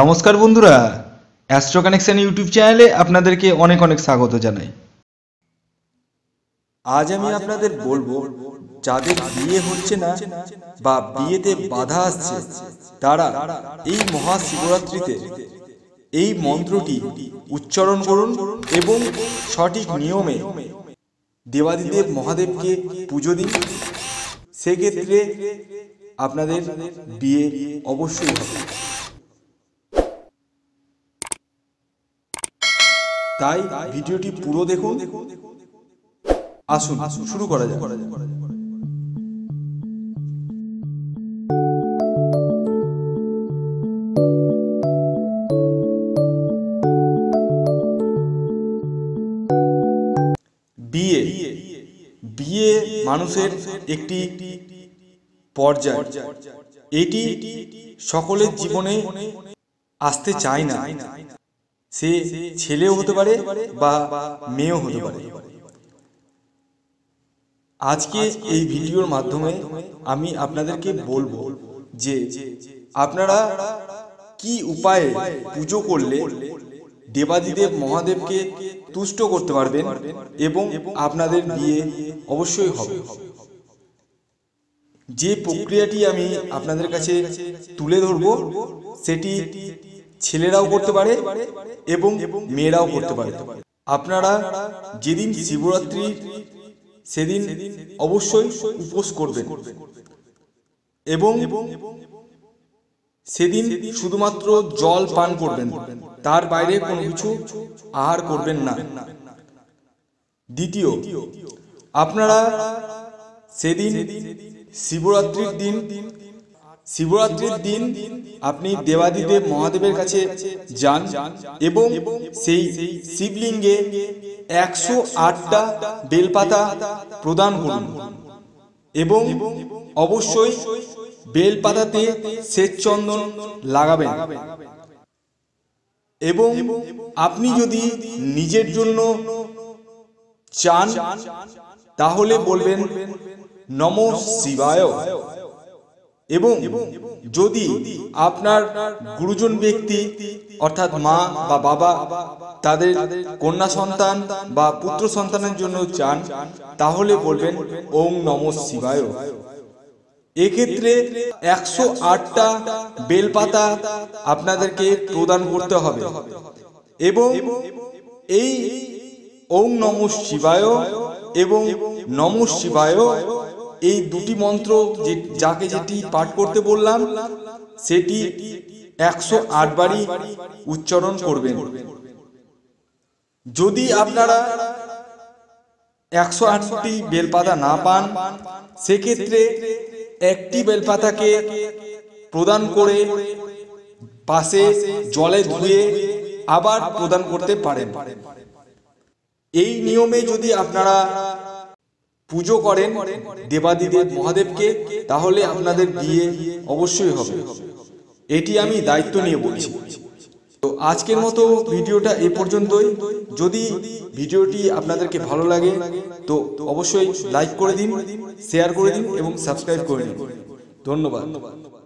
নমস্কার বন্ধুরা astro connection YouTube চ্যানেলে আপনাদেরকে অনেক অনেক স্বাগত জানাই আজ আমি আপনাদের বলবো যাদের বিয়ে হচ্ছে না বা বিয়েতে বাধা আসছে তারা এই মহা শিবরাত্রিতে এই মন্ত্রটি উচ্চারণ করুন এবং সঠিক নিয়মে দেবাদিদেব মহাদেবকে পুজো দিন সেক্ষেত্রে আপনাদের বিয়ে অবশ্যই হবে তাই ভিডিওটি পুরো দেখুন আসুন শুরু করা যাক বিয়ে বিয়ে মানুষের একটি পর্যায় এটি সকলের জীবনে আসতে চায় না সে ছেলেও হতে পারে বা মেয়েও হতে পারে আজকে এই ভিডিওর মাধ্যমে আমি আপনাদেরকে বলবো যে আপনারা কি উপায়ে পুজো করলে দেবাদিদেব মহাদেবকে তুষ্ট করতে পারবেন এবং আপনাদের বিয়ে অবশ্যই হবে যে প্রক্রিয়াটি আমি আপনাদের কাছে তুলে ধরব সেটি ছেলেরাও করতে পারে এবং মেয়েরাও করতে পারে আপনারা যেদিন শিবরাত্রি সেদিন অবশ্যই উপোস করবেন এবং সেদিন শুধুমাত্র জল পান করবেন তার বাইরে কোনো কিছু আহার করবেন না দ্বিতীয় আপনারা সেদিন শিবরাত্রির দিন শিবরাত্রির দিন আপনি দেবাদিদেব মহাদেবের কাছে যান এবং সেই শিবলিঙ্গে একশো আটটা বেলপাতা প্রদান করুন এবং অবশ্যই বেলপাতাতে শ্বেতচন্দন লাগাবেন এবং আপনি যদি নিজের জন্য চান তাহলে বলবেন নম শিবায় এবং যদি আপনার গুরুজন ব্যক্তি অর্থাৎ মা বা বাবা তাদের কন্যা সন্তান বা পুত্র সন্তানের জন্য চান তাহলে বলবেন ওং নম শিবায় এক্ষেত্রে একশো আটটা বেলপাতা আপনাদেরকে প্রদান করতে হবে এবং এই ওং নম শিবায় এবং নম শিবায় এই দুটি মন্ত্র যে যাকে যেটি পাঠ করতে বললাম সেটি একশো আটবারই উচ্চারণ করবেন যদি আপনারা একশো আটটি বেলপাতা না পান সেক্ষেত্রে একটি বেলপাতাকে প্রদান করে পাশে জলে ধুয়ে আবার প্রদান করতে পারেন এই নিয়মে যদি আপনারা পুজো করেন দেবাদিদেব মহাদেবকে তাহলে আপনাদের বিয়ে অবশ্যই হবে এটি আমি দায়িত্ব নিয়ে বলছি তো আজকের মতো ভিডিওটা এ পর্যন্তই যদি ভিডিওটি আপনাদেরকে ভালো লাগে তো অবশ্যই লাইক করে দিন শেয়ার করে দিন এবং সাবস্ক্রাইব করে দিন ধন্যবাদ